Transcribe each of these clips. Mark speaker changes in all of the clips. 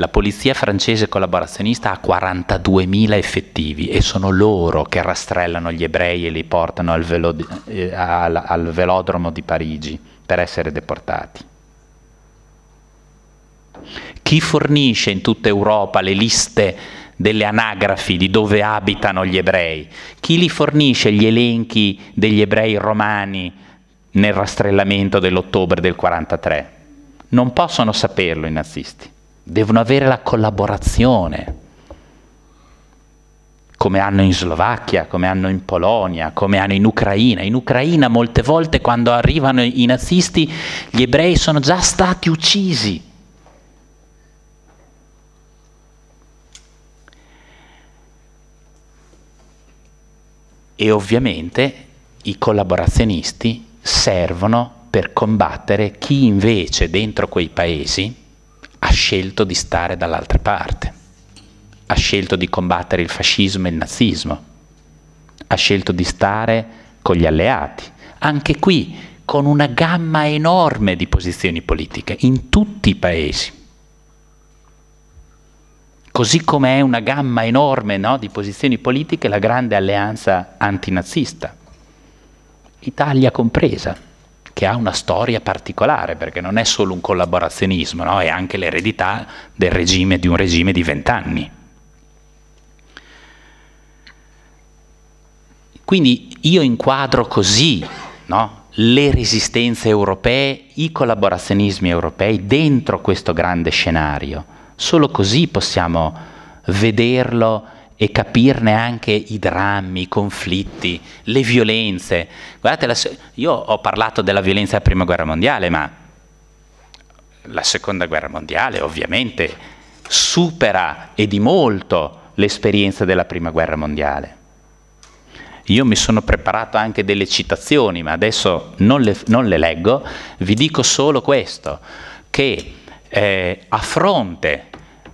Speaker 1: La polizia francese collaborazionista ha 42.000 effettivi e sono loro che rastrellano gli ebrei e li portano al, velo, eh, al, al velodromo di Parigi per essere deportati. Chi fornisce in tutta Europa le liste delle anagrafi di dove abitano gli ebrei? Chi li fornisce gli elenchi degli ebrei romani nel rastrellamento dell'ottobre del 43? Non possono saperlo i nazisti devono avere la collaborazione, come hanno in Slovacchia, come hanno in Polonia, come hanno in Ucraina. In Ucraina molte volte quando arrivano i nazisti gli ebrei sono già stati uccisi. E ovviamente i collaborazionisti servono per combattere chi invece dentro quei paesi ha scelto di stare dall'altra parte, ha scelto di combattere il fascismo e il nazismo, ha scelto di stare con gli alleati, anche qui con una gamma enorme di posizioni politiche in tutti i paesi. Così come è una gamma enorme no, di posizioni politiche la grande alleanza antinazista, Italia compresa che ha una storia particolare, perché non è solo un collaborazionismo, no? è anche l'eredità del regime, di un regime di vent'anni. Quindi io inquadro così no? le resistenze europee, i collaborazionismi europei dentro questo grande scenario. Solo così possiamo vederlo e capirne anche i drammi, i conflitti, le violenze. Guardate, io ho parlato della violenza della Prima Guerra Mondiale, ma la Seconda Guerra Mondiale ovviamente supera e di molto l'esperienza della Prima Guerra Mondiale. Io mi sono preparato anche delle citazioni, ma adesso non le, non le leggo, vi dico solo questo, che eh, a fronte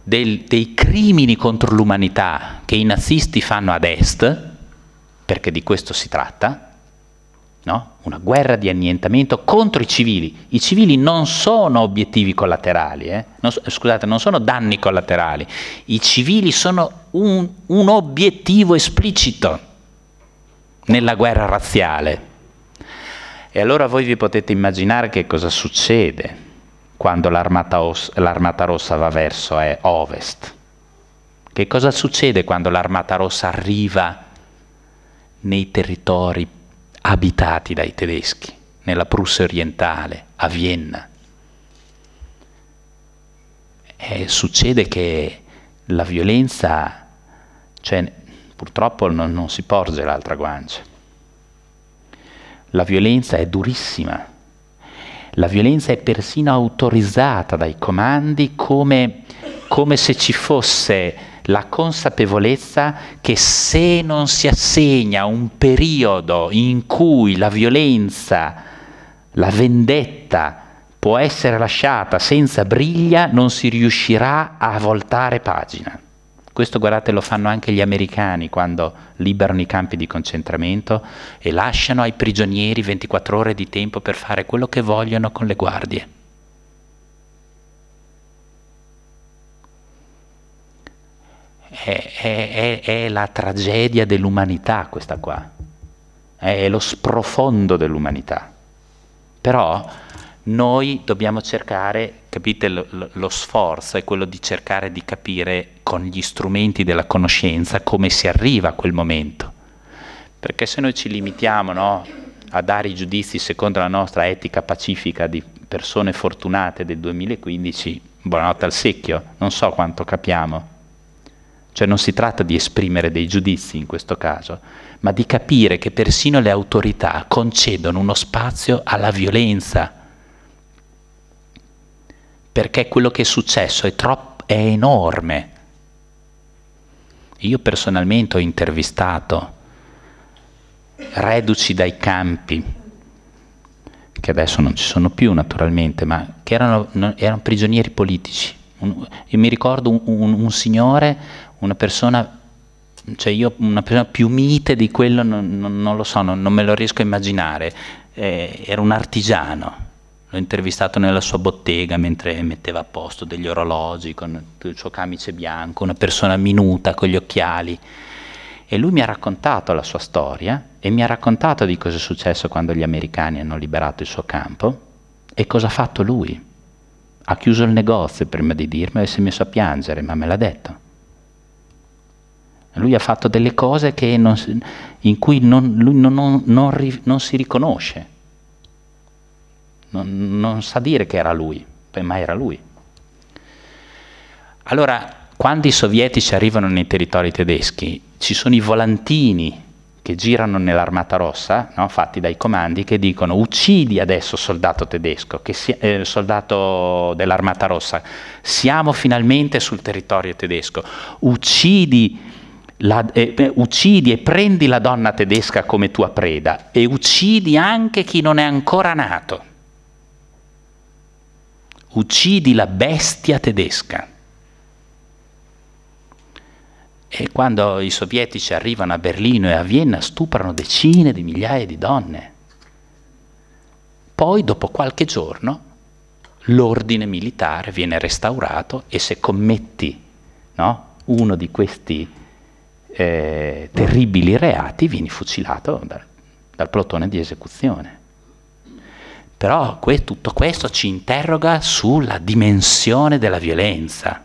Speaker 1: del, dei crimini contro l'umanità che i nazisti fanno ad est, perché di questo si tratta, no? una guerra di annientamento contro i civili. I civili non sono obiettivi collaterali, eh? non, scusate, non sono danni collaterali, i civili sono un, un obiettivo esplicito nella guerra razziale. E allora voi vi potete immaginare che cosa succede quando l'armata, os- l'armata rossa va verso eh, ovest. Che cosa succede quando l'armata rossa arriva nei territori abitati dai tedeschi, nella Prussia orientale, a Vienna? E eh, succede che la violenza, cioè, purtroppo non, non si porge l'altra guancia. La violenza è durissima la violenza è persino autorizzata dai comandi come, come se ci fosse la consapevolezza che se non si assegna un periodo in cui la violenza, la vendetta può essere lasciata senza briglia, non si riuscirà a voltare pagina. Questo guardate lo fanno anche gli americani quando liberano i campi di concentramento e lasciano ai prigionieri 24 ore di tempo per fare quello che vogliono con le guardie. È, è, è, la tragedia dell'umanità questa qua, è, lo sprofondo dell'umanità. Però noi dobbiamo cercare, capite, lo, lo, sforzo è quello di cercare di capire con gli strumenti della conoscenza come si arriva a quel momento. Perché se noi ci limitiamo no, a dare i giudizi secondo la nostra etica pacifica di persone fortunate del 2015, buonanotte al secchio, non so quanto capiamo. Cioè non si tratta di esprimere dei giudizi in questo caso, ma di capire che persino le autorità concedono uno spazio alla violenza perché quello che è successo è, troppo, è enorme. Io personalmente ho intervistato reduci dai campi, che adesso non ci sono più naturalmente, ma che erano, erano prigionieri politici. io mi ricordo un, un, un signore, una persona cioè io una persona più mite di quello non, non, non lo so, non, non, me lo riesco a immaginare, eh, era un artigiano, l'ho intervistato nella sua bottega mentre metteva a posto degli orologi con il suo camice bianco, una persona minuta con gli occhiali. E lui mi ha raccontato la sua storia e mi ha raccontato di cosa è successo quando gli americani hanno liberato il suo campo e cosa ha fatto lui. Ha chiuso il negozio prima di dirmelo e si è messo a piangere, ma me l'ha detto. Lui ha fatto delle cose non, in cui non, non, non si riconosce non, non sa dire che era lui, ma era lui. Allora, quando i sovietici arrivano nei territori tedeschi, ci sono i volantini che girano nell'armata rossa, no? fatti dai comandi, che dicono uccidi adesso soldato tedesco, si- eh, soldato dell'armata rossa, siamo finalmente sul territorio tedesco, uccidi, la, eh, uccidi e prendi la donna tedesca come tua preda e uccidi anche chi non è ancora nato uccidi la bestia tedesca. E quando i sovietici arrivano a Berlino e a Vienna stuprano decine di migliaia di donne. Poi, dopo qualche giorno, l'ordine militare viene restaurato e se commetti no, uno di questi eh, terribili reati vieni fucilato dal, dal plotone di esecuzione. Però que- tutto questo ci interroga sulla dimensione della violenza,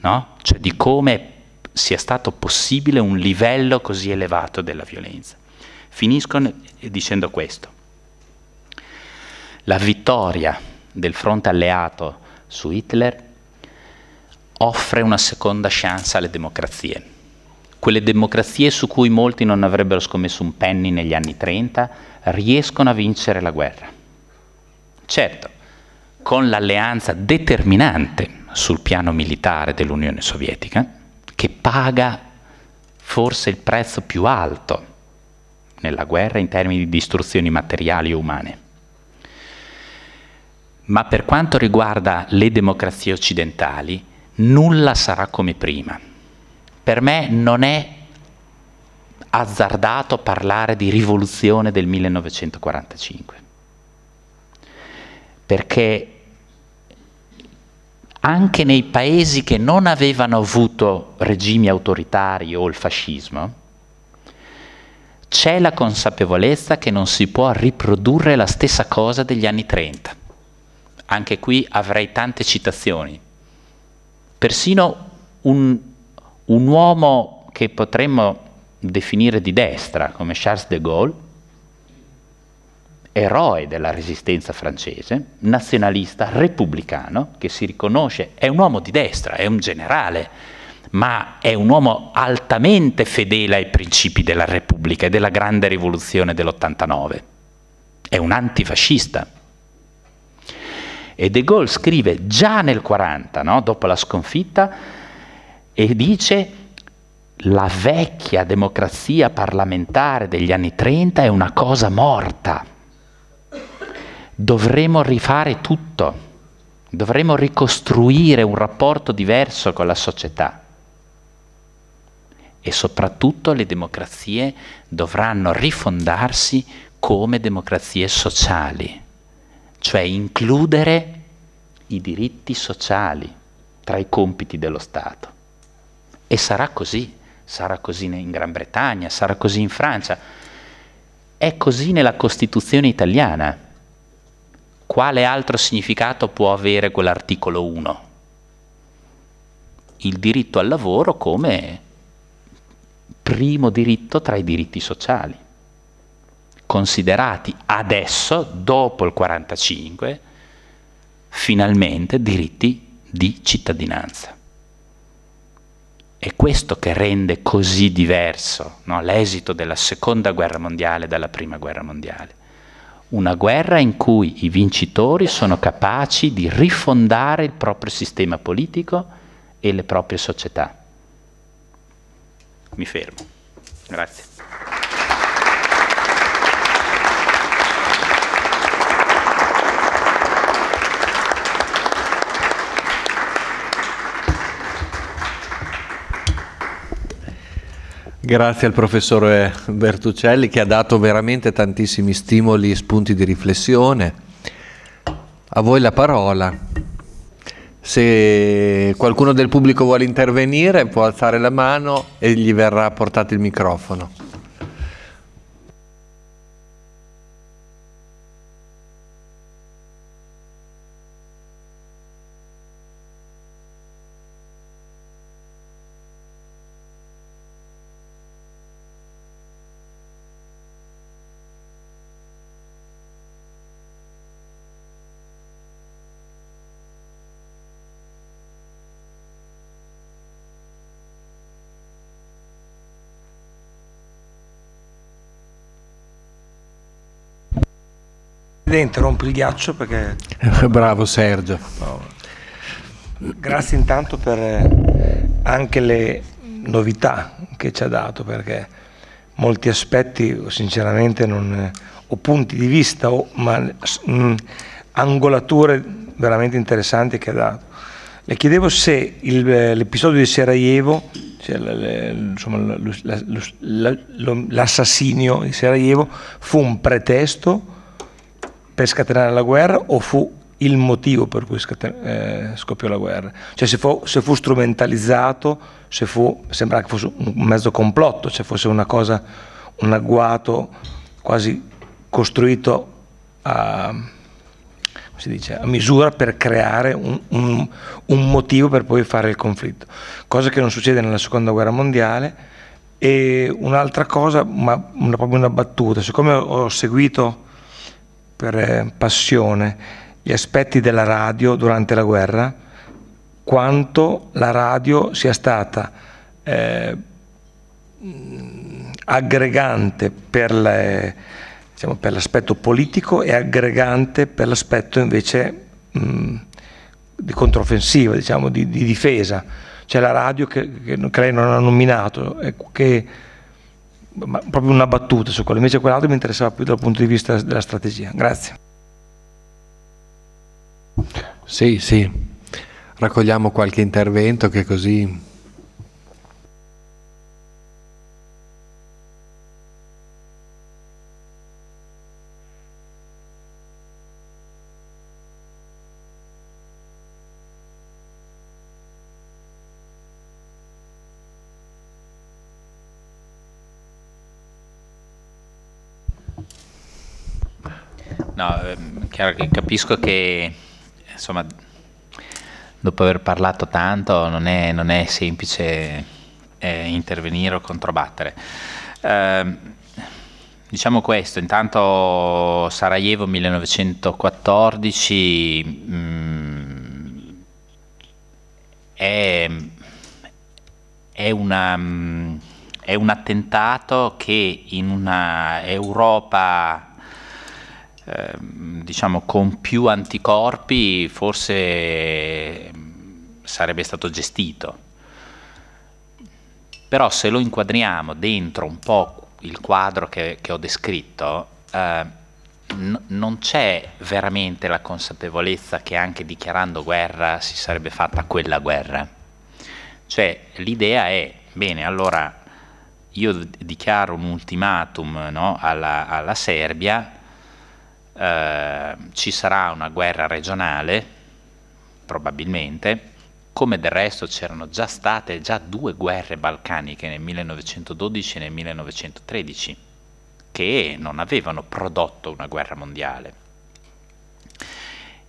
Speaker 1: no? cioè di come sia stato possibile un livello così elevato della violenza. Finisco dicendo questo. La vittoria del fronte alleato su Hitler offre una seconda chance alle democrazie. Quelle democrazie su cui molti non avrebbero scommesso un penny negli anni 30 riescono a vincere la guerra Certo, con l'alleanza determinante sul piano militare dell'Unione Sovietica, che paga forse il prezzo più alto nella guerra in termini di distruzioni materiali e umane. Ma per quanto riguarda le democrazie occidentali, nulla sarà come prima. Per me non è azzardato parlare di rivoluzione del 1945 perché anche nei paesi che non avevano avuto regimi autoritari o il fascismo, c'è la consapevolezza che non si può riprodurre la stessa cosa degli anni 30. Anche qui avrei tante citazioni. Persino un, un uomo che potremmo definire di destra, come Charles de Gaulle, eroe della resistenza francese, nazionalista, repubblicano, che si riconosce, è un uomo di destra, è un generale, ma è un uomo altamente fedele ai principi della Repubblica e della grande rivoluzione dell'89. È un antifascista. E De Gaulle scrive già nel 40, no, dopo la sconfitta, e dice la vecchia democrazia parlamentare degli anni 30 è una cosa morta dovremo rifare tutto, dovremo ricostruire un rapporto diverso con la società. E soprattutto le democrazie dovranno rifondarsi come democrazie sociali, cioè includere i diritti sociali tra i compiti dello Stato. E sarà così, sarà così in Gran Bretagna, sarà così in Francia, è così nella Costituzione italiana quale altro significato può avere quell'articolo 1? Il diritto al lavoro come primo diritto tra i diritti sociali, considerati adesso, dopo il 45, finalmente diritti di cittadinanza. È questo che rende così diverso no, l'esito della seconda guerra mondiale dalla prima guerra mondiale una guerra in cui i vincitori sono capaci di rifondare il proprio sistema politico e le proprie società. Mi fermo. Grazie.
Speaker 2: Grazie al professore eh, Bertuccelli che ha dato veramente tantissimi stimoli e spunti di riflessione. A voi la parola. Se qualcuno del pubblico vuole intervenire può alzare la mano e gli verrà portato il microfono. Presidente, rompi il ghiaccio perché... Eh, bravo Sergio. Grazie intanto per eh, anche le novità che ci ha dato perché molti aspetti sinceramente non, eh, o punti di vista o ma, mh, mm, angolature veramente interessanti che ha dato. Le chiedevo se l'episodio di Sarajevo, cioè l'assassinio di Sarajevo, fu un pretesto per scatenare la guerra o fu il motivo per cui scaten- eh, scoppiò la guerra. Cioè se fu, se fu strumentalizzato, se fu, sembra che fosse un mezzo complotto, se cioè fosse una cosa, un agguato quasi costruito a, dice, a misura per creare un, un, un, motivo per poi fare il conflitto, cosa che non succede nella seconda guerra mondiale. E un'altra cosa, ma una, proprio una battuta, siccome ho seguito per eh, passione gli aspetti della radio durante la guerra, quanto la radio sia stata eh, aggregante per, le, diciamo, per l'aspetto politico e aggregante per l'aspetto invece mh, di controffensiva, diciamo, di, di difesa. C'è la radio che, che, lei non ha nominato, ecco, che proprio una battuta su quello, invece quell'altro mi interessava più dal punto di vista della strategia. Grazie. Sì, sì, raccogliamo qualche intervento che così
Speaker 1: No, ehm, chiaro, capisco che insomma, dopo aver parlato tanto non è, non è semplice eh, intervenire o controbattere. Eh, diciamo questo, intanto Sarajevo 1914 mh, mm, è, è, una, mh, mm, è un attentato che in una Europa Ehm, diciamo con più anticorpi forse ehm, sarebbe stato gestito. Però se lo inquadriamo dentro un po' il quadro che, che ho descritto, eh, n- non c'è veramente la consapevolezza che anche dichiarando guerra si sarebbe fatta quella guerra. Cioè l'idea è, bene, allora io dichiaro un ultimatum no, alla, alla Serbia, eh, ci sarà una guerra regionale, probabilmente, come del resto c'erano già state già due guerre balcaniche nel 1912 e nel 1913, che non avevano prodotto una guerra mondiale.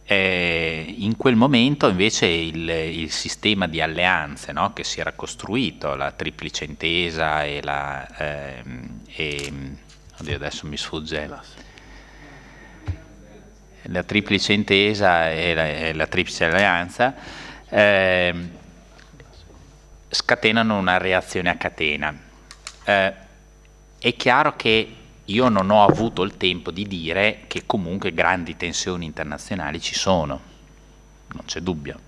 Speaker 1: Eh, in quel momento invece il, il sistema di alleanze no, che si era costruito, la triplice intesa e la... Ehm, e, oddio, adesso mi sfugge la triplice intesa e la, e la triplice alleanza, eh, scatenano una reazione a catena. Eh, è chiaro che io non ho avuto il tempo di dire che comunque grandi tensioni internazionali ci sono, non c'è dubbio.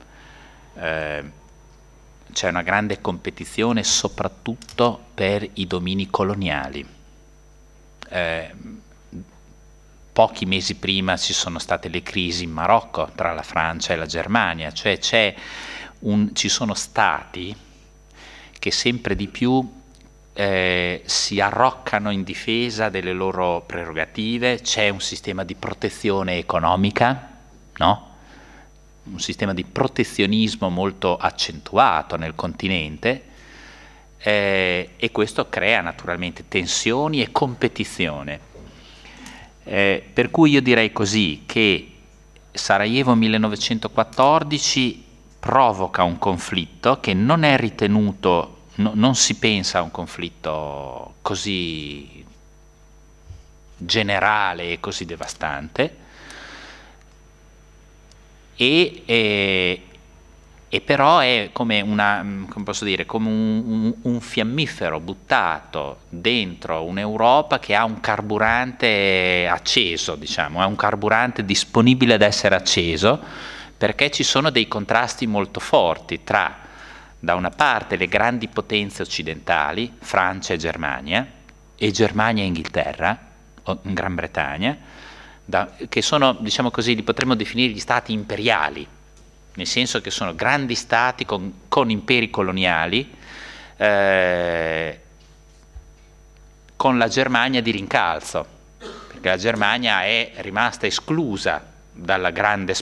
Speaker 1: Eh, c'è una grande competizione soprattutto per i domini coloniali. Eh, pochi mesi prima ci sono state le crisi in Marocco tra la Francia e la Germania, cioè un, ci sono stati che sempre di più eh, si arroccano in difesa delle loro prerogative, c'è un sistema di protezione economica, no? un sistema di protezionismo molto accentuato nel continente eh, e questo crea naturalmente tensioni e competizione. Eh, per cui io direi così che Sarajevo 1914 provoca un conflitto che non è ritenuto, no, non si pensa a un conflitto così generale e così devastante e eh, e però è come, una, mm, come, dire, come un, un, un, fiammifero buttato dentro un'Europa che ha un carburante acceso, diciamo, ha un carburante disponibile ad essere acceso, perché ci sono dei contrasti molto forti tra, da una parte, le grandi potenze occidentali, Francia e Germania, e Germania e Inghilterra, o in Gran Bretagna, da, che sono, diciamo così, li potremmo definire gli stati imperiali, nel senso che sono grandi stati con, con imperi coloniali, eh, con la Germania di rincalzo, perché la Germania è rimasta esclusa dalla grande